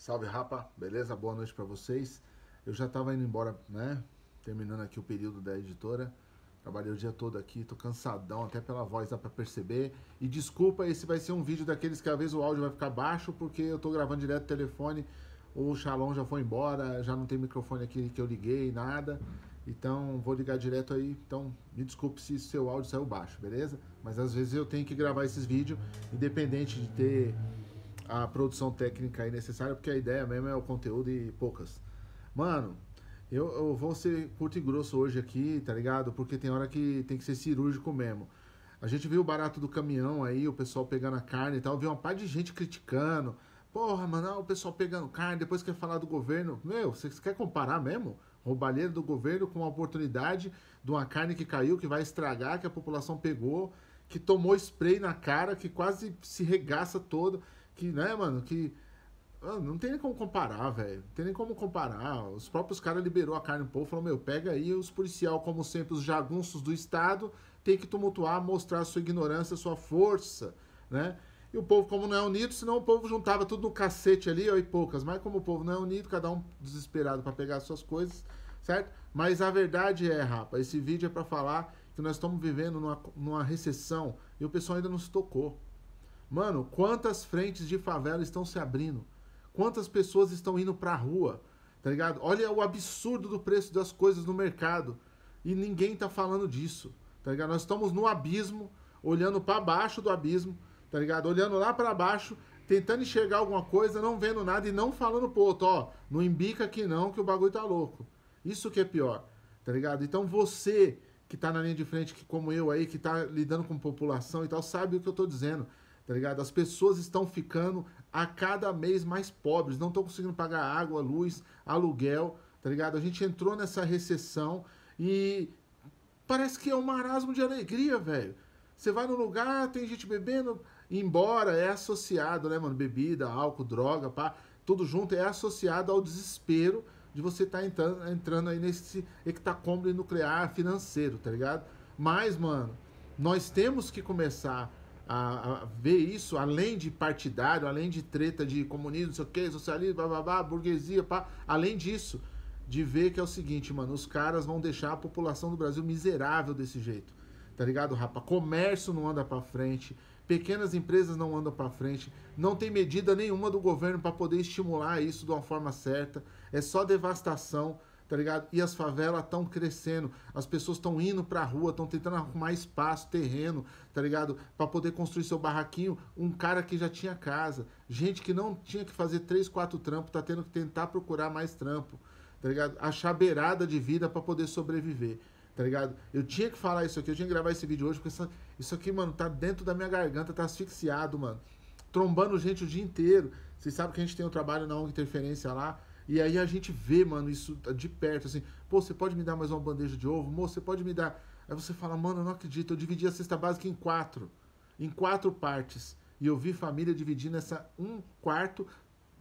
Salve Rapa, beleza? Boa noite para vocês. Eu já estava indo embora, né? Terminando aqui o período da editora. Trabalhei o dia todo aqui, tô cansadão, até pela voz dá pra perceber. E desculpa, esse vai ser um vídeo daqueles que às vezes o áudio vai ficar baixo, porque eu tô gravando direto do telefone, o Shalom já foi embora, já não tem microfone aqui que eu liguei, nada. Então, vou ligar direto aí. Então, me desculpe se seu áudio saiu baixo, beleza? Mas às vezes eu tenho que gravar esses vídeos, independente de ter a produção técnica aí necessária, porque a ideia mesmo é o conteúdo e poucas. Mano, eu, eu vou ser curto e grosso hoje aqui, tá ligado? Porque tem hora que tem que ser cirúrgico mesmo. A gente viu o barato do caminhão aí, o pessoal pegando a carne e tal, viu uma par de gente criticando. Porra, mano, ah, o pessoal pegando carne, depois quer falar do governo. Meu, vocês quer comparar mesmo? Roubalheira do governo com a oportunidade de uma carne que caiu, que vai estragar, que a população pegou, que tomou spray na cara, que quase se regaça todo que, né, mano, que. Ah, não tem nem como comparar, velho. Não tem nem como comparar. Os próprios caras liberou a carne pro povo, falou, meu, pega aí os policial, como sempre, os jagunços do Estado, tem que tumultuar, mostrar sua ignorância, sua força, né? E o povo, como não é unido, senão o povo juntava tudo no cacete ali, ó, e poucas. Mas como o povo não é unido, cada um desesperado para pegar suas coisas, certo? Mas a verdade é, rapa, esse vídeo é para falar que nós estamos vivendo numa, numa recessão e o pessoal ainda não se tocou. Mano, quantas frentes de favela estão se abrindo? Quantas pessoas estão indo pra rua? Tá ligado? Olha o absurdo do preço das coisas no mercado. E ninguém tá falando disso. Tá ligado? Nós estamos no abismo, olhando para baixo do abismo, tá ligado? Olhando lá para baixo, tentando enxergar alguma coisa, não vendo nada e não falando pro outro, ó, não embica aqui não, que o bagulho tá louco. Isso que é pior, tá ligado? Então você que tá na linha de frente, que como eu aí, que tá lidando com população e tal, sabe o que eu tô dizendo tá ligado? As pessoas estão ficando a cada mês mais pobres, não estão conseguindo pagar água, luz, aluguel, tá ligado? A gente entrou nessa recessão e parece que é um marasmo de alegria, velho. Você vai no lugar, tem gente bebendo, embora é associado, né, mano? Bebida, álcool, droga, pá, tudo junto é associado ao desespero de você estar tá entrando, entrando aí nesse hectacombo nuclear financeiro, tá ligado? Mas, mano, nós temos que começar a, a ver isso, além de partidário, além de treta de comunismo, não sei o que, socialismo, blá, blá, blá, burguesia, pá, além disso, de ver que é o seguinte, mano, os caras vão deixar a população do Brasil miserável desse jeito, tá ligado, rapa? Comércio não anda para frente, pequenas empresas não andam para frente, não tem medida nenhuma do governo para poder estimular isso de uma forma certa, é só devastação, tá ligado? E as favelas estão crescendo, as pessoas estão indo pra rua, estão tentando arrumar espaço, terreno, tá ligado? Pra poder construir seu barraquinho, um cara que já tinha casa, gente que não tinha que fazer três, quatro trampos, tá tendo que tentar procurar mais trampo, tá ligado? Achar beirada de vida para poder sobreviver. Tá ligado? Eu tinha que falar isso aqui, eu tinha que gravar esse vídeo hoje, porque essa, isso aqui, mano, tá dentro da minha garganta, tá asfixiado, mano. Trombando gente o dia inteiro. Vocês sabem que a gente tem um trabalho na ONG Interferência lá, e aí a gente vê, mano, isso de perto, assim, pô, você pode me dar mais uma bandeja de ovo? Moço, você pode me dar. Aí você fala, mano, eu não acredito, eu dividi a cesta básica em quatro, em quatro partes. E eu vi família dividindo essa um quarto,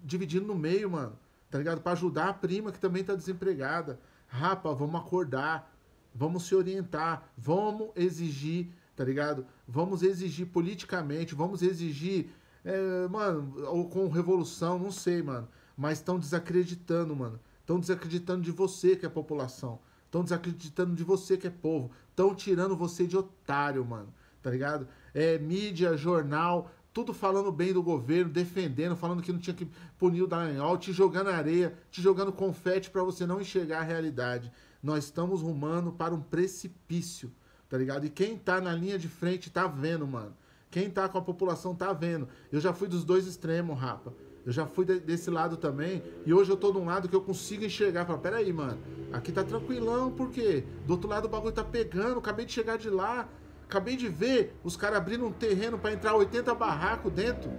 dividindo no meio, mano, tá ligado? Pra ajudar a prima que também tá desempregada. Rapa, vamos acordar, vamos se orientar, vamos exigir, tá ligado? Vamos exigir politicamente, vamos exigir, é, mano, ou com revolução, não sei, mano mas estão desacreditando, mano. Estão desacreditando de você que é população. Estão desacreditando de você que é povo. Estão tirando você de otário, mano. Tá ligado? É mídia, jornal, tudo falando bem do governo, defendendo, falando que não tinha que punir o Dallagnol, te jogando areia, te jogando confete para você não enxergar a realidade. Nós estamos rumando para um precipício, tá ligado? E quem tá na linha de frente tá vendo, mano. Quem tá com a população tá vendo. Eu já fui dos dois extremos, rapa. Eu já fui desse lado também. E hoje eu tô num lado que eu consigo enxergar. pera peraí, mano, aqui tá tranquilão, por quê? Do outro lado o bagulho tá pegando, acabei de chegar de lá. Acabei de ver os caras abrindo um terreno para entrar 80 barraco dentro.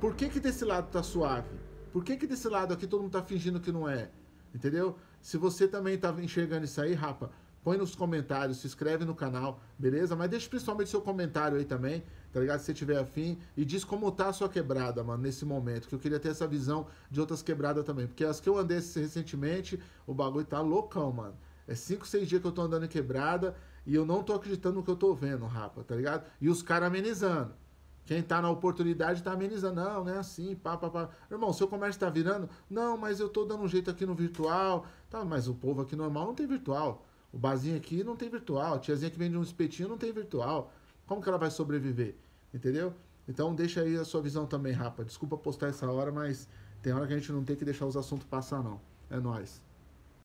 Por que que desse lado tá suave? Por que que desse lado aqui todo mundo tá fingindo que não é? Entendeu? Se você também tá enxergando isso aí, rapa, põe nos comentários, se inscreve no canal, beleza? Mas deixa principalmente seu comentário aí também, tá ligado? Se você tiver afim. E diz como tá a sua quebrada, mano, nesse momento. Que eu queria ter essa visão de outras quebradas também. Porque as que eu andei recentemente, o bagulho tá loucão, mano. É 5, 6 dias que eu tô andando em quebrada e eu não tô acreditando no que eu tô vendo, rapa, tá ligado? E os caras amenizando. Quem tá na oportunidade tá amenizando. Não, não é assim, pá, pá, pá. Irmão, seu comércio tá virando? Não, mas eu tô dando um jeito aqui no virtual. Tá, mas o povo aqui normal não tem virtual. O barzinho aqui não tem virtual, a tiazinha que vende um espetinho não tem virtual. Como que ela vai sobreviver? Entendeu? Então deixa aí a sua visão também, rapa. Desculpa postar essa hora, mas tem hora que a gente não tem que deixar os assuntos passar, não. É nós.